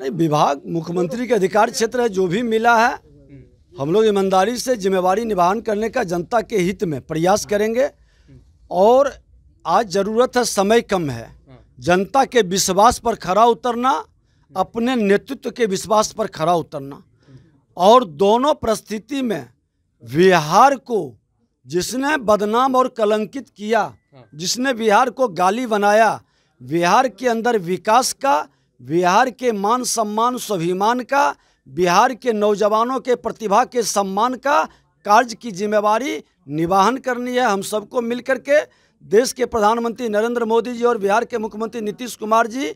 नहीं विभाग मुख्यमंत्री के अधिकार क्षेत्र है जो भी मिला है हम लोग ईमानदारी से जिम्मेवारी निभान करने का जनता के हित में प्रयास करेंगे और आज ज़रूरत है समय कम है जनता के विश्वास पर खरा उतरना अपने नेतृत्व के विश्वास पर खरा उतरना और दोनों परिस्थिति में बिहार को जिसने बदनाम और कलंकित किया जिसने बिहार को गाली बनाया बिहार के अंदर विकास का बिहार के मान सम्मान स्वाभिमान का बिहार के नौजवानों के प्रतिभा के सम्मान का कार्य की जिम्मेवारी निवाहन करनी है हम सबको मिलकर के देश के प्रधानमंत्री नरेंद्र मोदी जी और बिहार के मुख्यमंत्री नीतीश कुमार जी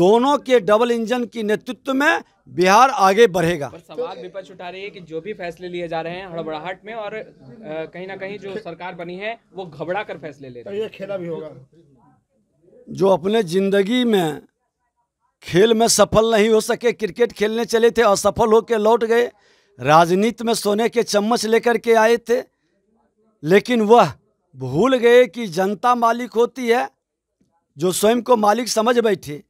दोनों के डबल इंजन की नेतृत्व में बिहार आगे बढ़ेगा पर सवाल विपक्ष उठा रही है कि जो भी फैसले लिए जा रहे हैं हड़बड़ाहट में और कहीं ना कहीं जो सरकार बनी है वो घबरा कर फैसले ले रही है ये खेला भी होगा जो अपने जिंदगी में खेल में सफल नहीं हो सके क्रिकेट खेलने चले थे असफल होकर लौट गए राजनीति में सोने के चम्मच लेकर के आए थे लेकिन वह भूल गए कि जनता मालिक होती है जो स्वयं को मालिक समझ बैठे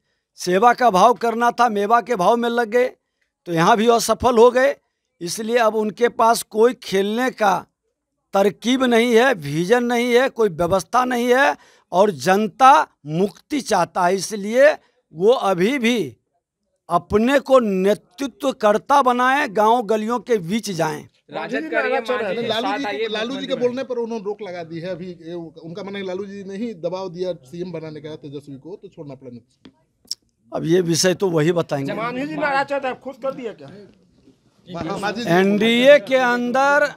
सेवा का भाव करना था मेवा के भाव में लग गए तो यहाँ भी असफल हो गए इसलिए अब उनके पास कोई खेलने का तरकीब नहीं है विजन नहीं है कोई व्यवस्था नहीं है और जनता मुक्ति चाहता है इसलिए वो अभी भी अपने को नेतृत्वकर्ता बनाए गांव गलियों के बीच जाएं राजद कर रही लालू जी अच्छा लालू जी के बोलने पर उन्होंने रोक लगा दी है अभी उनका मानना लालू जी ने ही दबाव दिया सीएम बनाने का तेजस्वी को तो छोड़ना पड़ा अब ये विषय तो वही बताएंगे खुद कर दिया क्या एनडीए के अंदर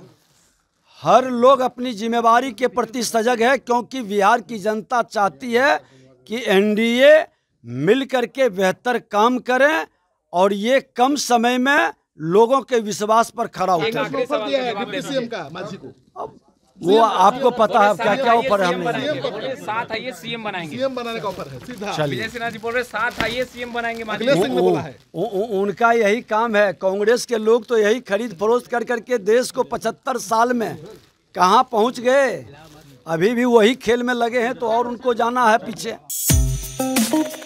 हर लोग अपनी जिम्मेवारी के प्रति सजग है क्योंकि बिहार की जनता चाहती है कि एनडीए मिल करके बेहतर काम करें और ये कम समय में लोगों के विश्वास पर खड़ा उतरे अब वो आपको पता है क्या क्या ऑफर है साथ आइए सीएम बनाएंगे सीएम बनाने का ऑफर है सीधा बोल रहे साथ उनका यही काम है कांग्रेस के लोग तो यही खरीद फरोख्त कर करके देश को पचहत्तर साल में कहाँ पहुँच गए अभी भी वही खेल में लगे हैं तो और उनको जाना है पीछे